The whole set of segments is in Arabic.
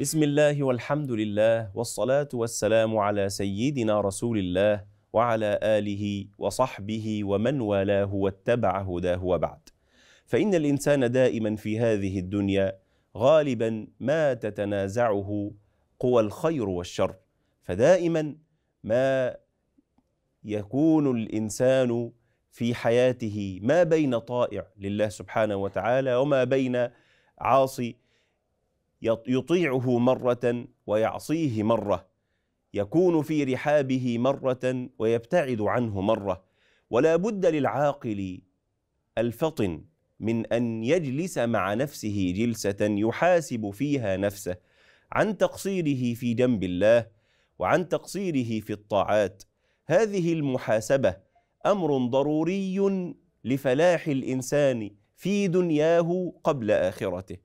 بسم الله والحمد لله والصلاة والسلام على سيدنا رسول الله وعلى آله وصحبه ومن والاه واتبع هداه وبعد فإن الإنسان دائما في هذه الدنيا غالبا ما تتنازعه قوى الخير والشر فدائما ما يكون الإنسان في حياته ما بين طائع لله سبحانه وتعالى وما بين عاصي يطيعه مرة ويعصيه مرة يكون في رحابه مرة ويبتعد عنه مرة ولا بد للعاقل الفطن من أن يجلس مع نفسه جلسة يحاسب فيها نفسه عن تقصيره في جنب الله وعن تقصيره في الطاعات هذه المحاسبة أمر ضروري لفلاح الإنسان في دنياه قبل آخرته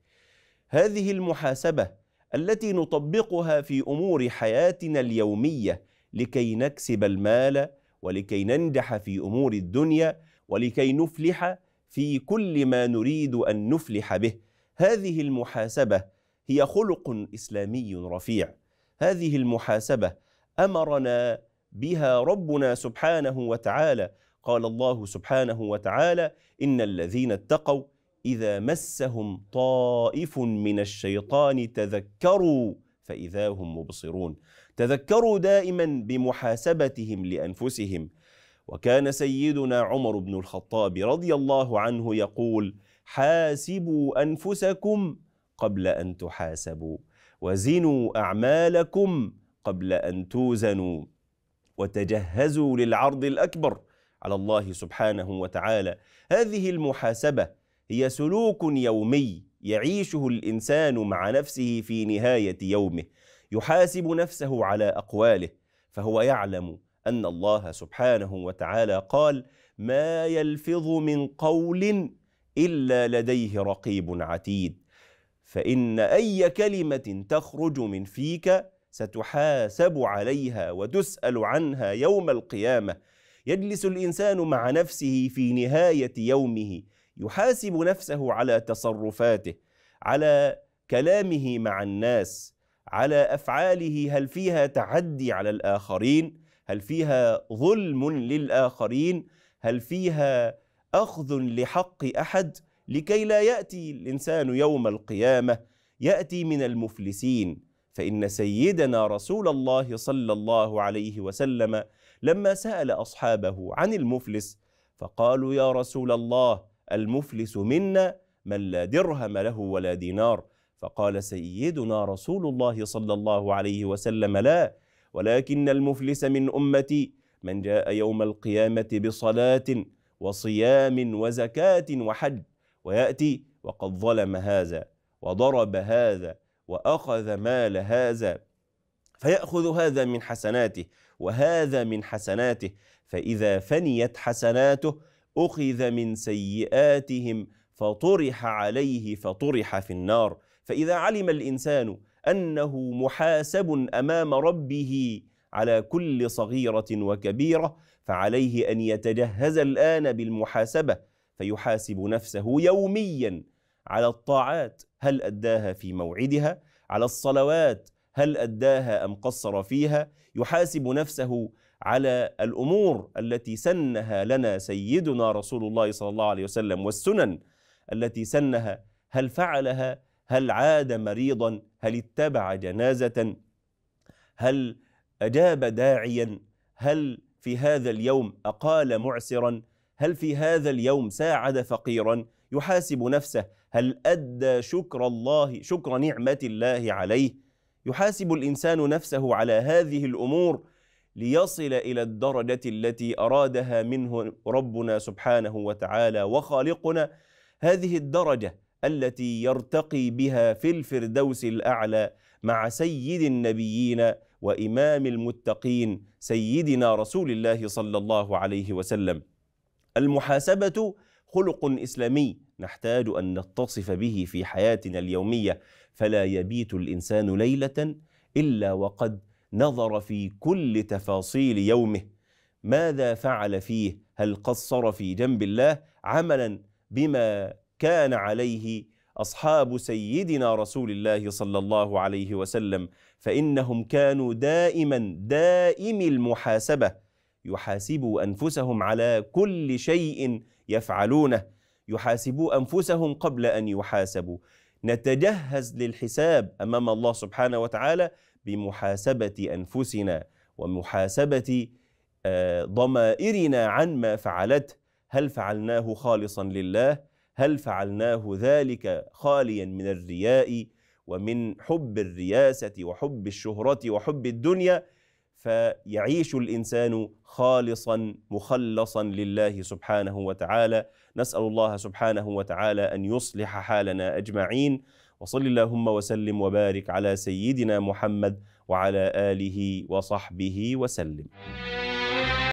هذه المحاسبه التي نطبقها في امور حياتنا اليوميه لكي نكسب المال ولكي ننجح في امور الدنيا ولكي نفلح في كل ما نريد ان نفلح به هذه المحاسبه هي خلق اسلامي رفيع هذه المحاسبه امرنا بها ربنا سبحانه وتعالى قال الله سبحانه وتعالى ان الذين اتقوا إذا مسهم طائف من الشيطان تذكروا فإذا هم مبصرون تذكروا دائما بمحاسبتهم لأنفسهم وكان سيدنا عمر بن الخطاب رضي الله عنه يقول حاسبوا أنفسكم قبل أن تحاسبوا وزنوا أعمالكم قبل أن توزنوا وتجهزوا للعرض الأكبر على الله سبحانه وتعالى هذه المحاسبة هي سلوك يومي يعيشه الانسان مع نفسه في نهايه يومه يحاسب نفسه على اقواله فهو يعلم ان الله سبحانه وتعالى قال ما يلفظ من قول الا لديه رقيب عتيد فان اي كلمه تخرج من فيك ستحاسب عليها وتسال عنها يوم القيامه يجلس الانسان مع نفسه في نهايه يومه يحاسب نفسه على تصرفاته على كلامه مع الناس على افعاله هل فيها تعدي على الاخرين هل فيها ظلم للاخرين هل فيها اخذ لحق احد لكي لا ياتي الانسان يوم القيامه ياتي من المفلسين فان سيدنا رسول الله صلى الله عليه وسلم لما سال اصحابه عن المفلس فقالوا يا رسول الله المفلس منا من لا درهم له ولا دينار فقال سيدنا رسول الله صلى الله عليه وسلم لا ولكن المفلس من امتي من جاء يوم القيامه بصلاه وصيام وزكاه وحج وياتي وقد ظلم هذا وضرب هذا واخذ مال هذا فياخذ هذا من حسناته وهذا من حسناته فاذا فنيت حسناته أخذ من سيئاتهم فطرح عليه فطرح في النار فإذا علم الإنسان أنه محاسب أمام ربه على كل صغيرة وكبيرة فعليه أن يتجهز الآن بالمحاسبة فيحاسب نفسه يوميا على الطاعات هل أداها في موعدها على الصلوات هل أداها أم قصر فيها يحاسب نفسه على الامور التي سنها لنا سيدنا رسول الله صلى الله عليه وسلم والسنن التي سنها هل فعلها هل عاد مريضا هل اتبع جنازه هل اجاب داعيا هل في هذا اليوم اقال معسرا هل في هذا اليوم ساعد فقيرا يحاسب نفسه هل ادى شكر الله شكر نعمه الله عليه يحاسب الانسان نفسه على هذه الامور ليصل الى الدرجه التي ارادها منه ربنا سبحانه وتعالى وخالقنا هذه الدرجه التي يرتقي بها في الفردوس الاعلى مع سيد النبيين وامام المتقين سيدنا رسول الله صلى الله عليه وسلم المحاسبه خلق اسلامي نحتاج ان نتصف به في حياتنا اليوميه فلا يبيت الانسان ليله الا وقد نظر في كل تفاصيل يومه ماذا فعل فيه هل قصر في جنب الله عملا بما كان عليه أصحاب سيدنا رسول الله صلى الله عليه وسلم فإنهم كانوا دائما دائم المحاسبة يحاسبوا أنفسهم على كل شيء يفعلونه يحاسبوا أنفسهم قبل أن يحاسبوا نتجهز للحساب أمام الله سبحانه وتعالى بمحاسبه انفسنا ومحاسبه آه، ضمائرنا عن ما فعلته هل فعلناه خالصا لله هل فعلناه ذلك خاليا من الرياء ومن حب الرياسه وحب الشهره وحب الدنيا فيعيش الانسان خالصا مخلصا لله سبحانه وتعالى نسال الله سبحانه وتعالى ان يصلح حالنا اجمعين وصل اللهم وسلم وبارك على سيدنا محمد وعلى آله وصحبه وسلم